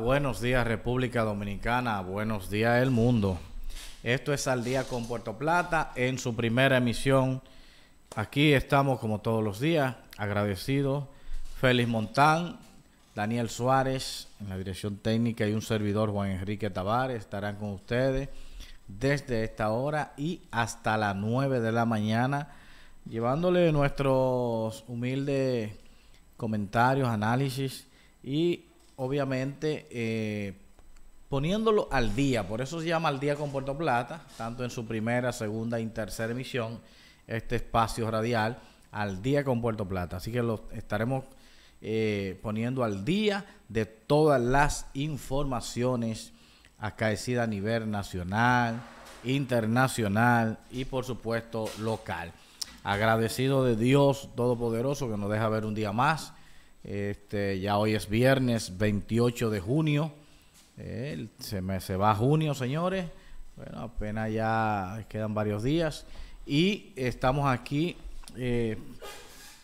buenos días República Dominicana, buenos días el mundo. Esto es Al Día con Puerto Plata en su primera emisión. Aquí estamos como todos los días, agradecidos. Félix Montán, Daniel Suárez en la dirección técnica y un servidor Juan Enrique Tavares estarán con ustedes desde esta hora y hasta las 9 de la mañana, llevándole nuestros humildes comentarios, análisis y obviamente eh, poniéndolo al día. Por eso se llama al día con Puerto Plata, tanto en su primera, segunda y tercera emisión, este espacio radial, al día con Puerto Plata. Así que lo estaremos eh, poniendo al día de todas las informaciones acaecidas a nivel nacional, internacional y por supuesto local. Agradecido de Dios Todopoderoso que nos deja ver un día más este, ya hoy es viernes 28 de junio. se, me, se va junio, señores. Bueno, apenas ya quedan varios días. Y estamos aquí eh,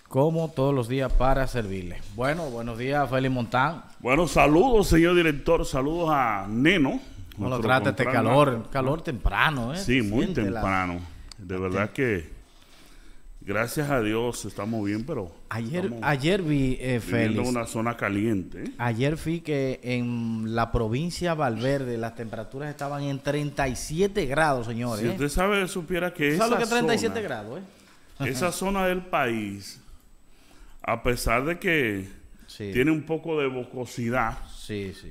como todos los días para servirles. Bueno, buenos días, Félix Montán. Bueno, saludos, señor director. Saludos a Neno. No lo este calor, calor temprano, ¿eh? Sí, muy temprano. De verdad que Gracias a Dios estamos bien, pero. Ayer, ayer vi, eh, Félix. una zona caliente. Ayer vi que en la provincia de Valverde las temperaturas estaban en 37 grados, señores. Si usted sabe, supiera que esa. que 37 grados, ¿eh? Esa zona del país, a pesar de que tiene un poco de bocosidad,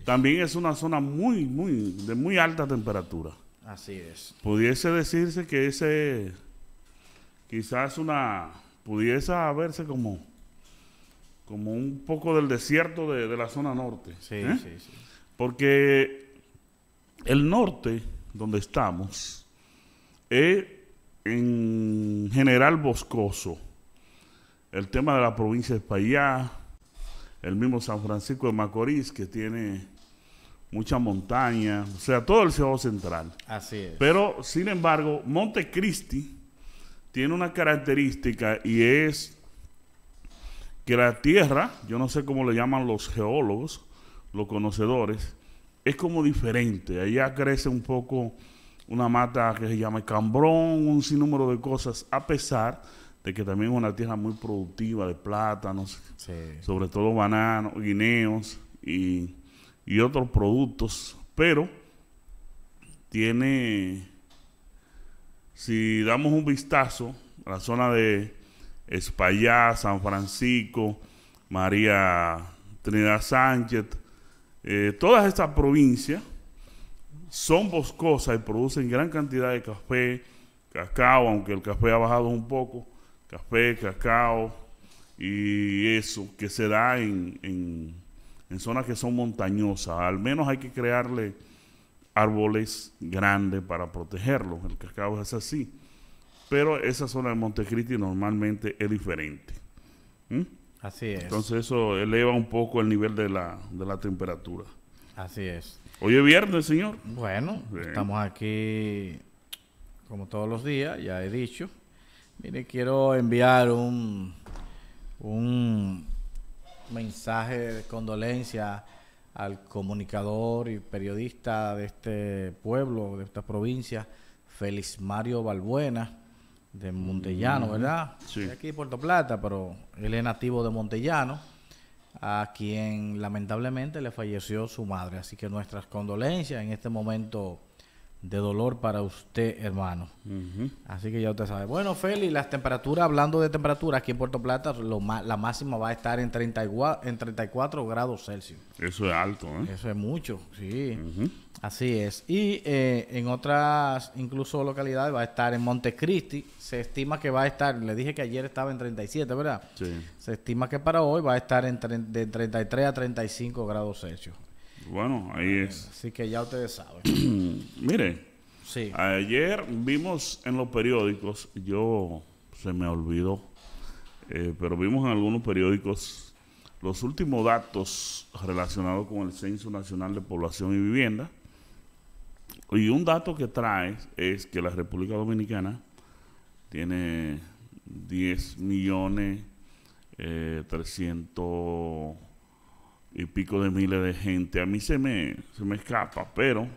también es una zona muy, muy, de muy alta temperatura. Así es. Pudiese decirse que ese quizás una pudiese verse como como un poco del desierto de, la zona norte. Sí, ¿eh? sí, sí. Porque el norte, donde estamos, es en general boscoso. El tema de la provincia de Payá, el mismo San Francisco de Macorís, que tiene mucha montaña, o sea, todo el Cerro Central. Así es. Pero, sin embargo, Montecristi tiene una característica y es que la Tierra, yo no sé cómo le llaman los geólogos, los conocedores, es como diferente. Allá crece un poco una mata que se llama cambrón, un sinnúmero de cosas, a pesar de que también es una tierra muy productiva de plátanos, sobre todo bananos, guineos y, y, otros productos, pero tiene si damos un vistazo a la zona de Espaillá, San Francisco, María Trinidad Sánchez, eh, todas estas provincias son boscosas y producen gran cantidad de café, cacao, aunque el café ha bajado un poco, café, cacao y eso que se da en, en zonas que son montañosas. Al menos hay que crearle árboles grandes para protegerlos. El cacao es así. Pero esa zona de Montecristi normalmente es diferente. ¿Mm? Así es. Entonces eso eleva un poco el nivel de la, temperatura. Así es. Hoy es viernes, señor. Bueno, estamos aquí como todos los días, ya he dicho. Mire, quiero enviar un, un mensaje de condolencia al comunicador y periodista de este pueblo, de esta provincia, Félix Mario Balbuena, de Montellano, ¿verdad? Sí. aquí Puerto Plata, pero él es nativo de Montellano, a quien lamentablemente le falleció su madre. Así que nuestras condolencias en este momento de dolor para usted, hermano. Así que ya usted sabe. Bueno, Feli, las temperaturas, hablando de temperaturas, aquí en Puerto Plata, lo la máxima va a estar en, en 34 grados Celsius. Eso es alto, ¿eh? Eso es mucho, sí. Así es. Y eh, en otras, incluso localidades, va a estar en Montecristi. Se estima que va a estar, le dije que ayer estaba en 37, ¿verdad? Sí. Se estima que para hoy va a estar en de 33 a 35 grados Celsius. Bueno, ahí ah, es. Así que ya ustedes saben. Mire, ayer vimos en los periódicos, yo se me olvidó, eh, pero vimos en algunos periódicos los últimos datos relacionados con el Censo Nacional de Población y Vivienda. Y un dato que trae es que la República Dominicana tiene 10 millones eh, 300 y pico de miles de gente. A mí se me, se me escapa, pero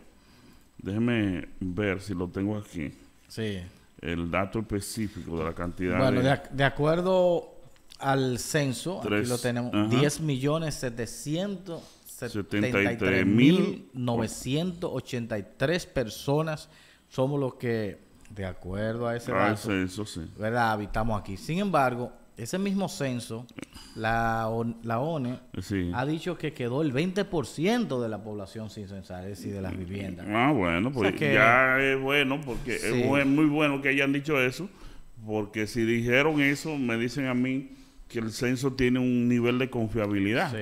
déjeme ver si lo tengo aquí. Sí. El dato específico de la cantidad. Bueno, de, acuerdo al censo, aquí lo tenemos, ajá. 10 millones mil personas somos los que, de acuerdo a ese censo, sí. ¿verdad? Habitamos aquí. Sin embargo, ese mismo censo, la, la ONE ha dicho que quedó el 20% de la población sin censar, es decir, de las viviendas. Ah, bueno, pues ya es bueno, porque es muy bueno que hayan dicho eso, porque si dijeron eso, me dicen a mí que el censo tiene un nivel de confiabilidad.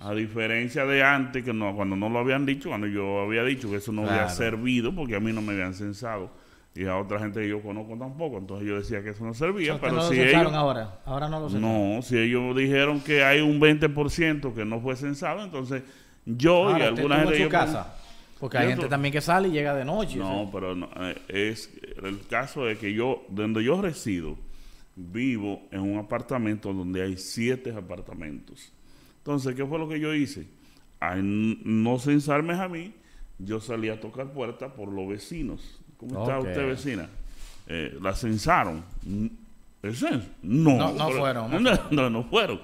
a diferencia de antes, que no, cuando no lo habían dicho, cuando yo había dicho que eso no había servido, porque a mí no me habían censado y a otra gente que yo conozco tampoco. Entonces yo decía que eso no servía. Pero no si ellos, ahora? ahora no lo No, si ellos dijeron que hay un 20% que no fue censado, entonces yo y alguna gente. En casa? Porque hay gente también que sale y llega de noche. No, pero no, eh, es el caso de que yo, donde yo resido, vivo en un apartamento donde hay siete apartamentos. Entonces, ¿qué fue lo que yo hice? Al no censarme a mí, yo salí a tocar puertas por los vecinos ¿Cómo está usted, vecina? Eh, la censaron. No. No, fueron. No, no, fueron.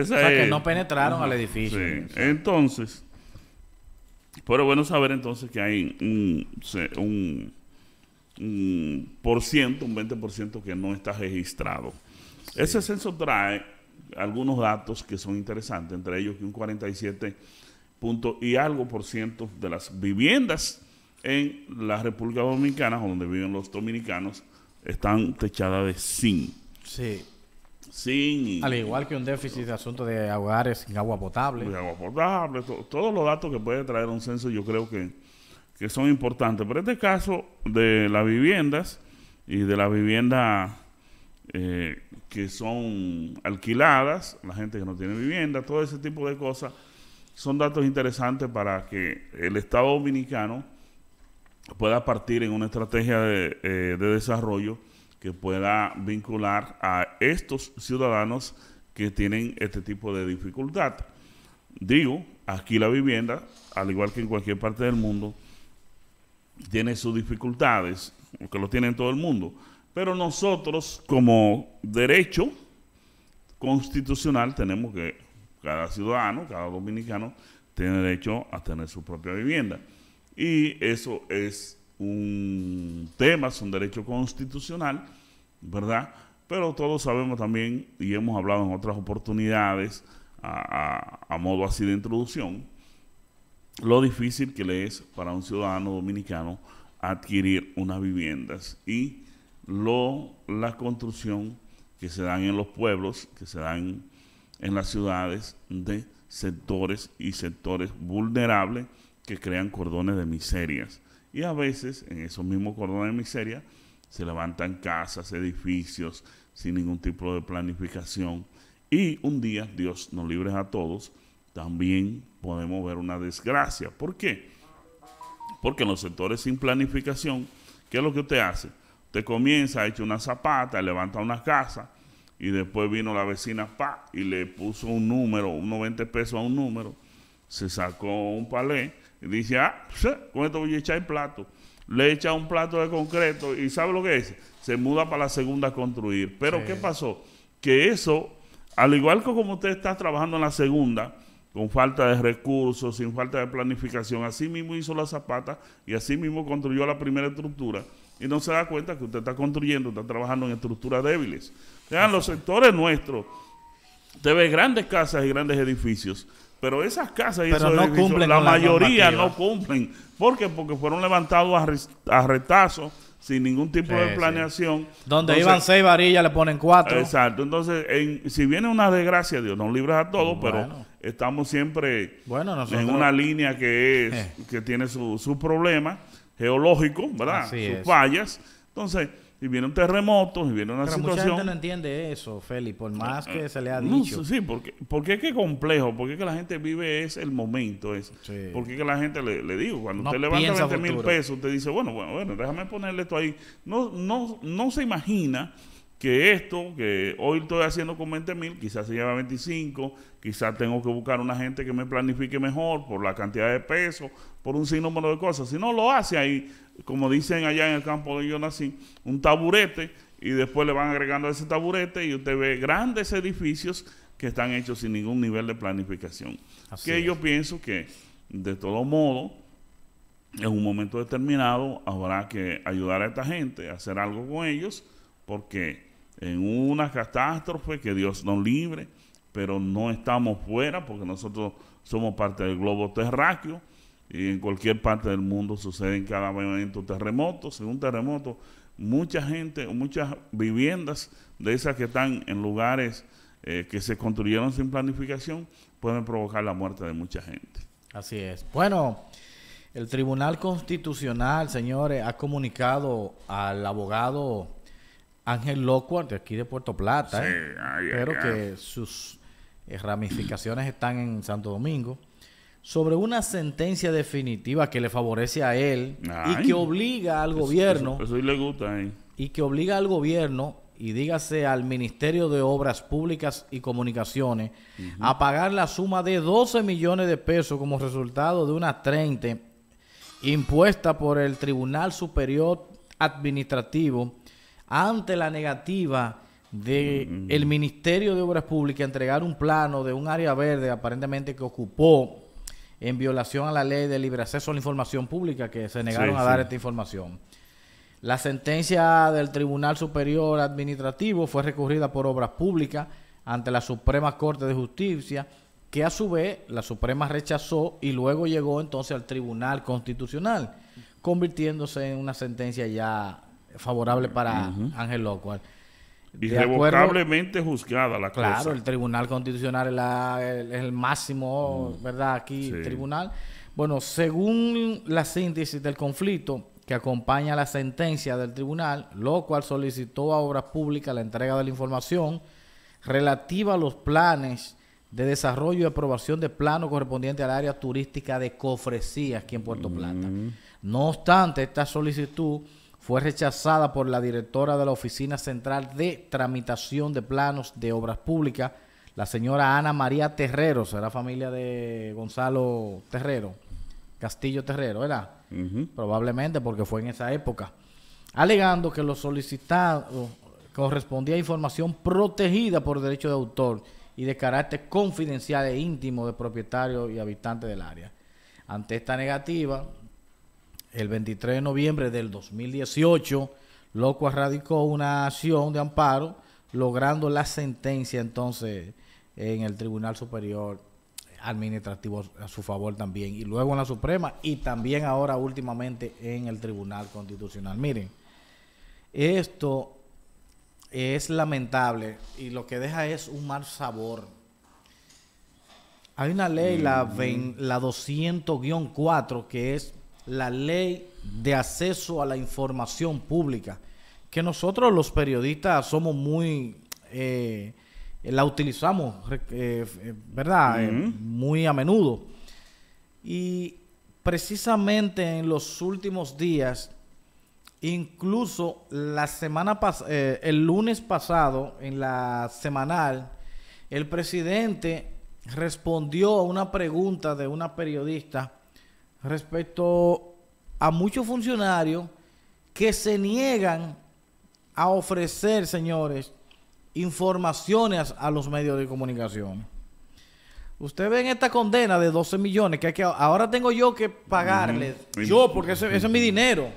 o sea, que no penetraron al edificio. Entonces, pero bueno saber entonces que hay un, un, un por ciento, 20% que no está registrado. Ese censo trae algunos datos que son interesantes, entre ellos que un 47 punto y algo por ciento de las viviendas en la República Dominicana, donde viven los dominicanos, están techadas de zinc. Sí. Sin, Al igual que un déficit de asuntos de hogares sin agua potable. agua potable, todos los datos que puede traer un censo yo creo que, son importantes. Pero este caso de las viviendas y de las viviendas eh, que son alquiladas, la gente que no tiene vivienda, todo ese tipo de cosas, son datos interesantes para que el Estado dominicano pueda partir en una estrategia eh, de, desarrollo que pueda vincular a estos ciudadanos que tienen este tipo de dificultad. Digo, aquí la vivienda, al igual que en cualquier parte del mundo, tiene sus dificultades, que lo tiene en todo el mundo. Pero nosotros como derecho constitucional tenemos que, cada ciudadano, cada dominicano, tiene derecho a tener su propia vivienda. Y eso es un tema, es un derecho constitucional, ¿verdad? Pero todos sabemos también, y hemos hablado en otras oportunidades, a, modo así de introducción, lo difícil que le es para un ciudadano dominicano adquirir unas viviendas y lo, la construcción que se dan en los pueblos, que se dan en las ciudades de sectores y sectores vulnerables que crean cordones de miserias. Y a veces en esos mismos cordones de miseria se levantan casas, edificios, sin ningún tipo de planificación. Y un día, Dios nos libre a todos, también podemos ver una desgracia. ¿Por qué? Porque en los sectores sin planificación, ¿qué es lo que usted hace? Usted comienza, echa una zapata, levanta una casa y después vino la vecina pa, y le puso un número, un 90 pesos a un número, se sacó un palé y dice, ah, con esto voy a echar el plato. Le echa un plato de concreto y ¿sabe lo que es? Se muda para la segunda a construir. Pero ¿qué pasó? Que eso, al igual que como usted está trabajando en la segunda, con falta de recursos, sin falta de planificación, así mismo hizo la zapata y así mismo construyó la primera estructura. Y no se da cuenta que usted está construyendo, está trabajando en estructuras débiles. Vean, los sectores nuestros, usted ve grandes casas y grandes edificios pero esas casas y no la mayoría no cumplen. ¿Por qué? Porque fueron levantados a, retazo sin ningún tipo de planeación. Donde iban seis varillas le ponen cuatro. Exacto. Entonces, si viene una desgracia, Dios nos libra a todos, pero estamos siempre bueno, en una línea que es eh. que tiene su, problema geológico, ¿verdad? Sus fallas. Entonces, y vienen terremotos, y viene una situación... Mucha gente no entiende eso, Feli, por más que se le ha ah, dicho. sí, porque, porque es que complejo, porque es que la gente vive es el momento es Porque es que la gente le, le digo, cuando usted levanta 20 mil pesos, usted dice, bueno, bueno, bueno, déjame ponerle esto ahí. No, no, no se imagina que esto, que hoy estoy haciendo con 20 mil, quizás se lleva 25, quizás tengo que buscar una gente que me planifique mejor por la cantidad de pesos, por un sinnúmero de cosas. Si no lo hace ahí, como dicen allá en el campo de yo nací, un taburete y después le van agregando a ese taburete y usted ve grandes edificios que están hechos sin ningún nivel de planificación. Así que yo pienso que, de todo modo, en un momento determinado habrá que ayudar a esta gente, hacer algo con ellos, porque en una catástrofe, que Dios nos libre, pero no estamos fuera porque nosotros somos parte del globo terráqueo y en cualquier parte del mundo suceden cada momento terremotos, un terremoto, mucha gente, muchas viviendas de esas que están en lugares eh, que se construyeron sin planificación pueden provocar la muerte de mucha gente. Así es. Bueno, el Tribunal Constitucional, señores, ha comunicado al abogado Ángel Locuart, de aquí de Puerto Plata, pero que sus eh, ramificaciones están en Santo Domingo, sobre una sentencia definitiva que le favorece a él y que obliga al gobierno. le gusta, y que obliga al gobierno y dígase al Ministerio de Obras Públicas y Comunicaciones a pagar la suma de 12 millones de pesos como resultado de una 30 impuesta por el Tribunal Superior Administrativo ante la negativa del de Ministerio de Obras Públicas entregar un plano de un área verde aparentemente que ocupó en violación a la ley de libre acceso a la información pública que se negaron a dar esta información. La sentencia del Tribunal Superior Administrativo fue recurrida por Obras Públicas ante la Suprema Corte de Justicia, que a su vez la Suprema rechazó y luego llegó entonces al Tribunal Constitucional, convirtiéndose en una sentencia ya favorable para Ángel uh Locual. juzgada la claro, Claro, el Tribunal Constitucional es, el, máximo, mm. ¿verdad? Aquí, tribunal. Bueno, según la síntesis del conflicto que acompaña la sentencia del tribunal, lo solicitó a Obras Públicas la entrega de la información relativa a los planes de desarrollo y aprobación de plano correspondiente al área turística de cofrecía aquí en Puerto Plata. Mm. No obstante, esta solicitud fue rechazada por la directora de la Oficina Central de Tramitación de Planos de Obras Públicas, la señora Ana María Terrero, será familia de Gonzalo Terrero, Castillo Terrero, ¿verdad? Probablemente porque fue en esa época, alegando que lo solicitado correspondía a información protegida por derecho de autor y de carácter confidencial e íntimo de propietarios y habitantes del área. Ante esta negativa, el 23 de noviembre del 2018, Loco radicó una acción de amparo logrando la sentencia entonces en el Tribunal Superior Administrativo a su favor también y luego en la Suprema y también ahora últimamente en el Tribunal Constitucional. Miren, esto es lamentable y lo que deja es un mal sabor. Hay una ley, la, mm. la 200-4, que es la ley de acceso a la información pública, que nosotros los periodistas somos muy, eh, la utilizamos, eh, eh, ¿verdad? muy a menudo. Y precisamente en los últimos días, incluso la semana el lunes pasado, en la semanal, el presidente respondió a una pregunta de una periodista respecto a muchos funcionarios que se niegan a ofrecer, señores, informaciones a los medios de comunicación. Usted ven esta condena de 12 millones que, hay que ahora tengo yo que pagarles. Yo, porque ese, es mi dinero.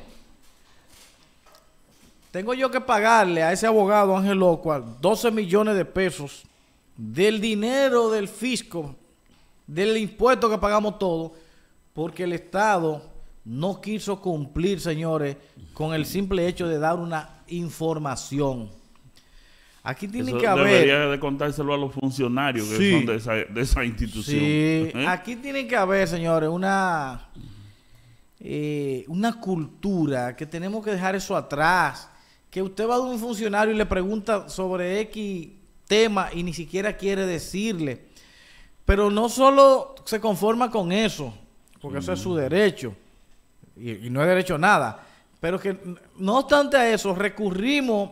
Tengo yo que pagarle a ese abogado Ángel Locual 12 millones de pesos del dinero del fisco, del impuesto que pagamos todos porque el Estado no quiso cumplir, señores, con el simple hecho de dar una información. Aquí tiene que haber. Debería de contárselo a los funcionarios de esa, institución. Sí, ¿eh? aquí tiene que haber, señores, una. Eh, una cultura que tenemos que dejar eso atrás. Que usted va a un funcionario y le pregunta sobre X tema y ni siquiera quiere decirle. Pero no solo se conforma con eso, porque eso es su mm. derecho, y, no es derecho a nada. Pero que, no obstante a eso, recurrimos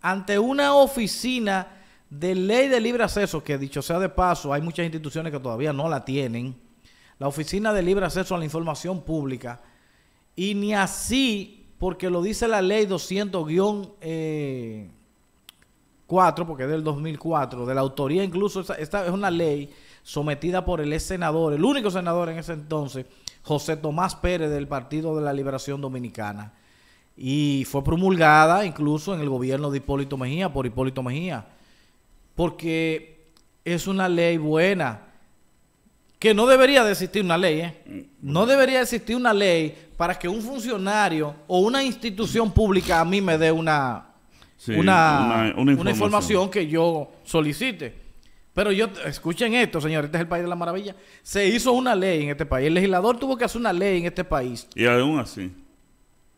ante una oficina de ley de libre acceso, que dicho sea de paso, hay muchas instituciones que todavía no la tienen, la oficina de libre acceso a la información pública, y ni así, porque lo dice la ley 200-4, eh, porque es del 2004, de la autoría incluso, esta es una ley sometida por el ex senador, el único senador en ese entonces, José Tomás Pérez del Partido de la Liberación Dominicana. Y fue promulgada incluso en el gobierno de Hipólito Mejía, por Hipólito Mejía, porque es una ley buena, que no debería de existir una ley, ¿eh? No debería existir una ley para que un funcionario o una institución pública a mí me dé una, una, una información que yo solicite. Pero yo, escuchen esto, señores, este es el país de la maravilla. Se hizo una ley en este país. El legislador tuvo que hacer una ley en este país. Y aún así.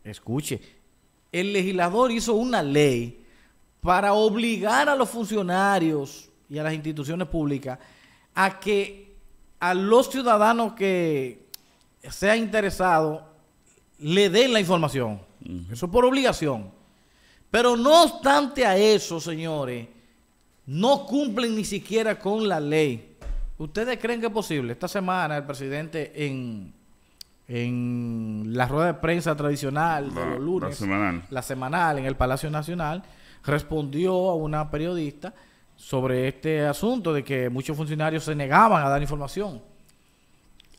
Escuche, el legislador hizo una ley para obligar a los funcionarios y a las instituciones públicas a que a los ciudadanos que sean interesados le den la información. Eso por obligación. Pero no obstante a eso, señores, no cumplen ni siquiera con la ley. ¿Ustedes creen que es posible? Esta semana el presidente en, en la rueda de prensa tradicional de los lunes, la semanal. la semanal en el Palacio Nacional, respondió a una periodista sobre este asunto de que muchos funcionarios se negaban a dar información.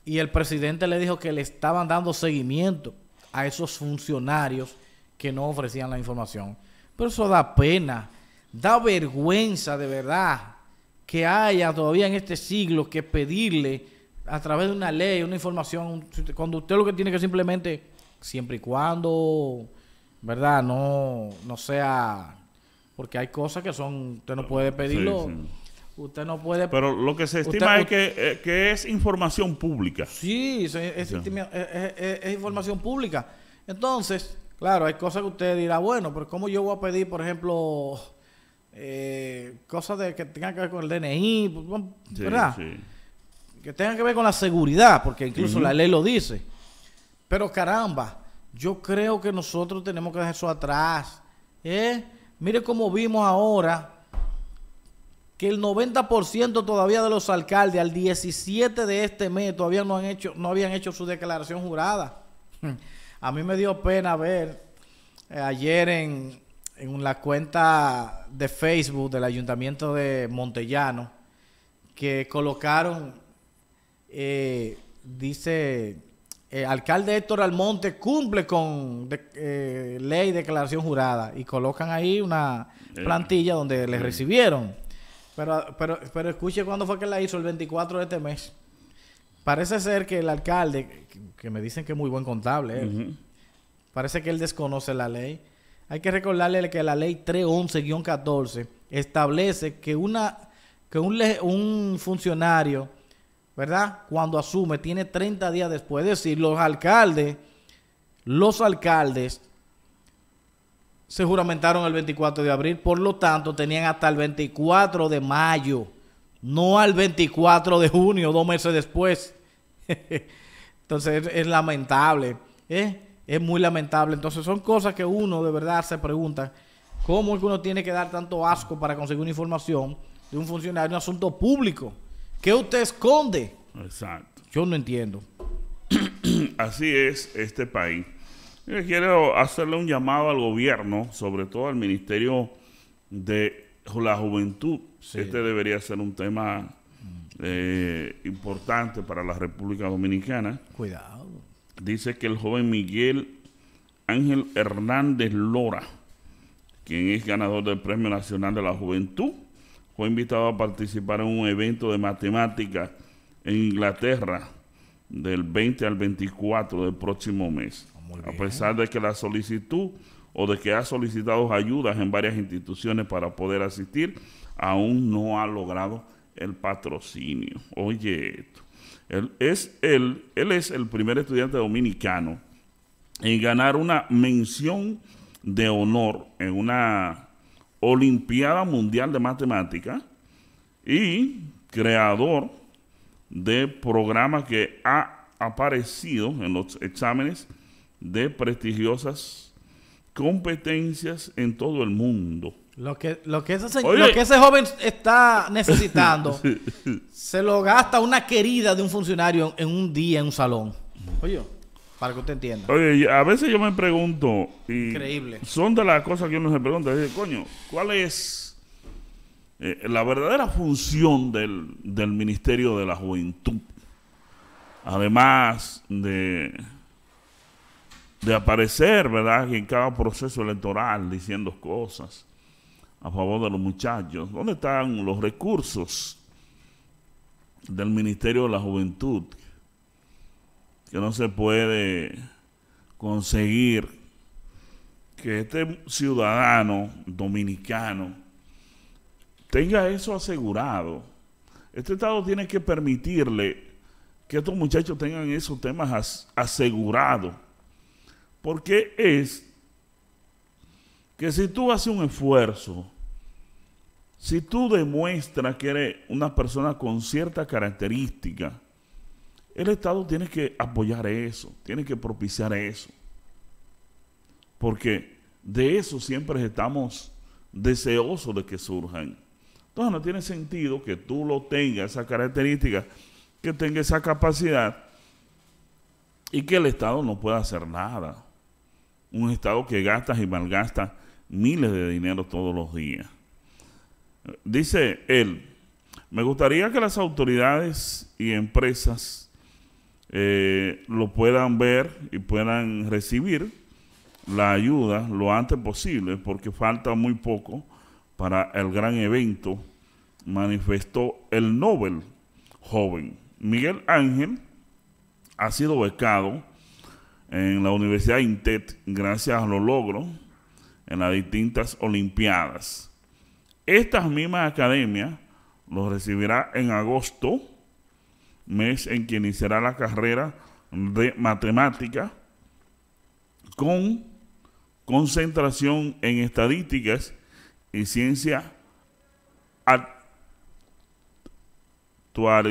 Y el presidente le dijo que le estaban dando seguimiento a esos funcionarios que no ofrecían la información. Pero eso da pena Da vergüenza de verdad que haya todavía en este siglo que pedirle a través de una ley, una información, cuando usted lo que tiene que simplemente, siempre y cuando, ¿verdad? No, no sea, porque hay cosas que son, usted no puede pedirlo. Usted no puede. Pero lo que se estima es eh, que, es información pública. Sí, es, eh, eh, es, información pública. Entonces, claro, hay cosas que usted dirá, bueno, pero ¿cómo yo voy a pedir, por ejemplo, eh, cosas de, que tengan que ver con el DNI, ¿verdad? Que tengan que ver con la seguridad, porque incluso la ley lo dice. Pero caramba, yo creo que nosotros tenemos que dejar eso atrás. ¿Eh? Mire cómo vimos ahora que el 90% todavía de los alcaldes al 17 de este mes todavía no han hecho no habían hecho su declaración jurada. A mí me dio pena ver eh, ayer en, en la cuenta de Facebook del Ayuntamiento de Montellano que colocaron, eh, dice, eh, alcalde Héctor Almonte cumple con eh, ley de declaración jurada y colocan ahí una plantilla donde le recibieron. Pero, pero, escuche cuándo fue que la hizo, el 24 de este mes. Parece ser que el alcalde, que me dicen que es muy buen contable, parece que él desconoce la ley hay que recordarle que la ley 311-14 establece que, una, que un, un funcionario, ¿verdad? Cuando asume, tiene 30 días después. Es decir, los alcaldes, los alcaldes se juramentaron el 24 de abril, por lo tanto tenían hasta el 24 de mayo, no al 24 de junio, dos meses después. Entonces es lamentable. ¿eh? es muy lamentable. Entonces son cosas que uno de verdad se pregunta, ¿cómo es que uno tiene que dar tanto asco para conseguir una información de un funcionario, un asunto público? ¿Qué usted esconde? Exacto. Yo no entiendo. Así es este país. Yo quiero hacerle un llamado al gobierno, sobre todo al Ministerio de la Juventud. Este debería ser un tema eh, importante para la República Dominicana. Cuidado dice que el joven Miguel Ángel Hernández Lora, quien es ganador del Premio Nacional de la Juventud, fue invitado a participar en un evento de matemáticas en Inglaterra del 20 al 24 del próximo mes. Ah, a pesar de que la solicitud o de que ha solicitado ayudas en varias instituciones para poder asistir, aún no ha logrado el patrocinio. Oye esto. Él es, él es el primer estudiante dominicano en ganar una mención de honor en una Olimpiada Mundial de Matemática y creador de programas que ha aparecido en los exámenes de prestigiosas competencias en todo el mundo. Lo que, lo, que ese, que ese joven está necesitando se lo gasta una querida de un funcionario en un día en un salón. Oye, para que usted entienda. Oye, a veces yo me pregunto. Y Son de las cosas que uno se pregunta. coño, ¿cuál es eh, la verdadera función del, Ministerio de la Juventud? Además de de aparecer, ¿verdad? En cada proceso electoral diciendo cosas a favor de los muchachos. ¿Dónde están los recursos del Ministerio de la Juventud? Que no se puede conseguir que este ciudadano dominicano tenga eso asegurado. Este Estado tiene que permitirle que estos muchachos tengan esos temas asegurados. Porque es que si tú haces un esfuerzo, si tú demuestras que eres una persona con cierta característica, el Estado tiene que apoyar eso, tiene que propiciar eso. Porque de eso siempre estamos deseosos de que surjan. Entonces no tiene sentido que tú lo tengas, esa característica, que tenga esa capacidad y que el Estado no pueda hacer nada. Un Estado que gasta y malgasta miles de dinero todos los días. Dice él, me gustaría que las autoridades y empresas eh, lo puedan ver y puedan recibir la ayuda lo antes posible, porque falta muy poco para el gran evento, manifestó el Nobel joven. Miguel Ángel ha sido becado en la Universidad INTET gracias a los logros en las distintas Olimpiadas. Estas mismas academias los recibirá en agosto, mes en que iniciará la carrera de matemática con concentración en estadísticas y ciencia actual,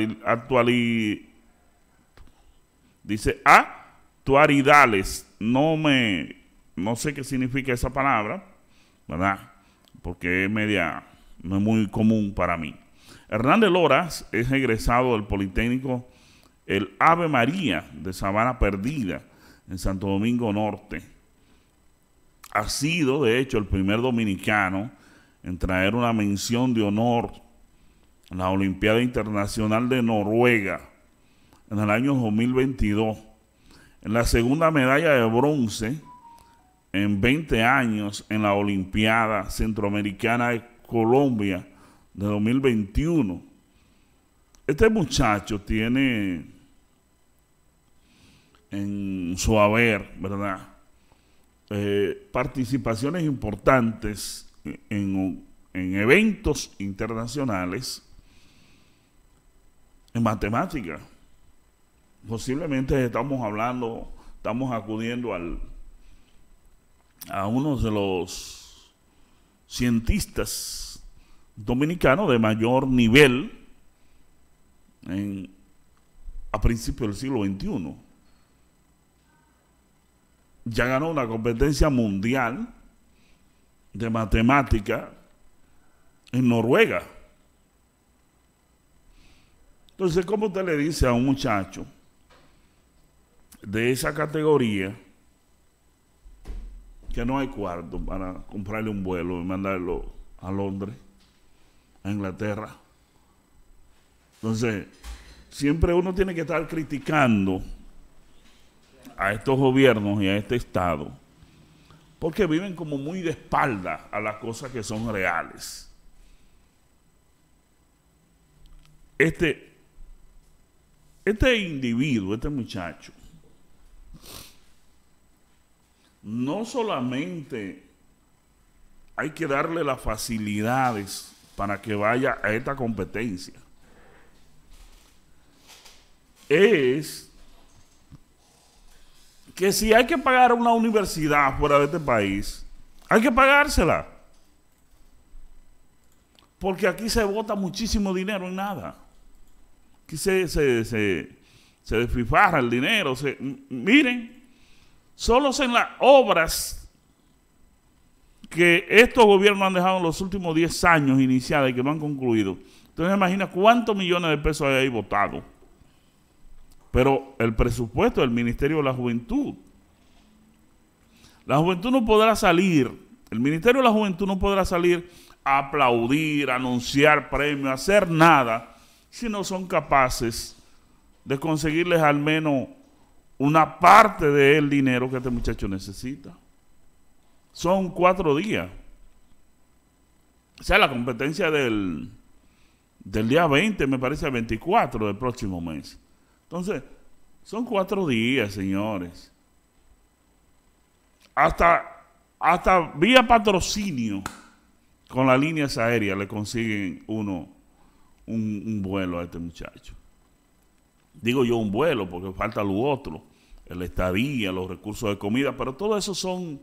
dice actualidades no me no sé qué significa esa palabra verdad porque es media, no es muy común para mí. Hernández Loras es egresado del Politécnico el Ave María de Sabana Perdida en Santo Domingo Norte. Ha sido, de hecho, el primer dominicano en traer una mención de honor en la Olimpiada Internacional de Noruega en el año 2022. En la segunda medalla de bronce en 20 años en la Olimpiada Centroamericana de Colombia de 2021. Este muchacho tiene en su haber, ¿verdad? Eh, participaciones importantes en, en eventos internacionales en matemática. Posiblemente estamos hablando, estamos acudiendo al a uno de los cientistas dominicanos de mayor nivel a principios del siglo XXI. Ya ganó una competencia mundial de matemática en Noruega. Entonces, ¿cómo usted le dice a un muchacho de esa categoría que no hay cuarto para comprarle un vuelo y mandarlo a Londres, a Inglaterra. Entonces, siempre uno tiene que estar criticando a estos gobiernos y a este Estado, porque viven como muy de espalda a las cosas que son reales. Este, este individuo, este muchacho, no solamente hay que darle las facilidades para que vaya a esta competencia, es que si hay que pagar a una universidad fuera de este país, hay que pagársela. Porque aquí se vota muchísimo dinero en nada. Aquí se, se, desfifarra el dinero. Se, miren, Solo en las obras que estos gobiernos han dejado en los últimos 10 años iniciadas y que no han concluido. Entonces imagina cuántos millones de pesos hay ahí votados. Pero el presupuesto del Ministerio de la Juventud. La juventud no podrá salir, el Ministerio de la Juventud no podrá salir a aplaudir, a anunciar premios, hacer nada, si no son capaces de conseguirles al menos una parte del dinero que este muchacho necesita. Son cuatro días. O sea, la competencia del, del día 20, me parece, 24 del próximo mes. Entonces, son cuatro días, señores. Hasta, hasta vía patrocinio con las líneas aéreas le consiguen uno un vuelo a este muchacho digo yo un vuelo, porque falta lo otro, el estadía, los recursos de comida, pero todo eso son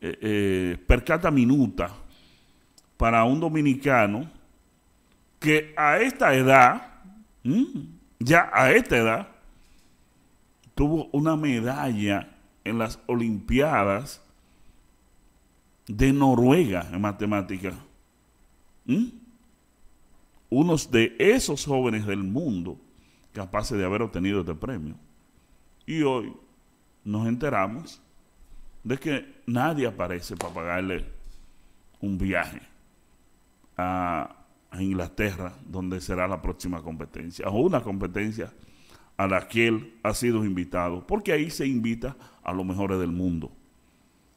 eh, eh percata minuta para un dominicano que a esta edad, ya a esta edad, tuvo una medalla en las Olimpiadas de Noruega en matemática. Unos de esos jóvenes del mundo capaces de haber obtenido este premio. Y hoy nos enteramos de que nadie aparece para pagarle un viaje a, Inglaterra, donde será la próxima competencia, o una competencia a la que él ha sido invitado, porque ahí se invita a los mejores del mundo.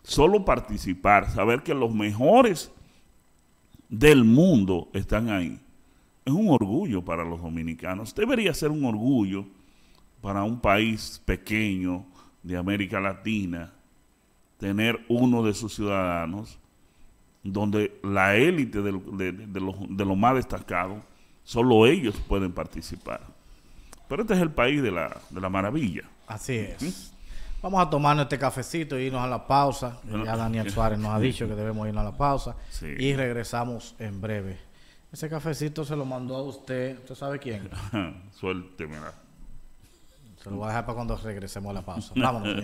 Solo participar, saber que los mejores del mundo están ahí, es un orgullo para los dominicanos. Debería ser un orgullo para un país pequeño de América Latina tener uno de sus ciudadanos donde la élite de, los más destacados, solo ellos pueden participar. Pero este es el país de la, maravilla. Así es. Vamos a tomarnos este cafecito y e irnos a la pausa. Ya Daniel Suárez nos ha dicho que debemos irnos a la pausa. Y regresamos en breve. Ese cafecito se lo mandó a usted. ¿Usted sabe quién? mira. Se lo voy a dejar para cuando regresemos a la pausa. Vámonos.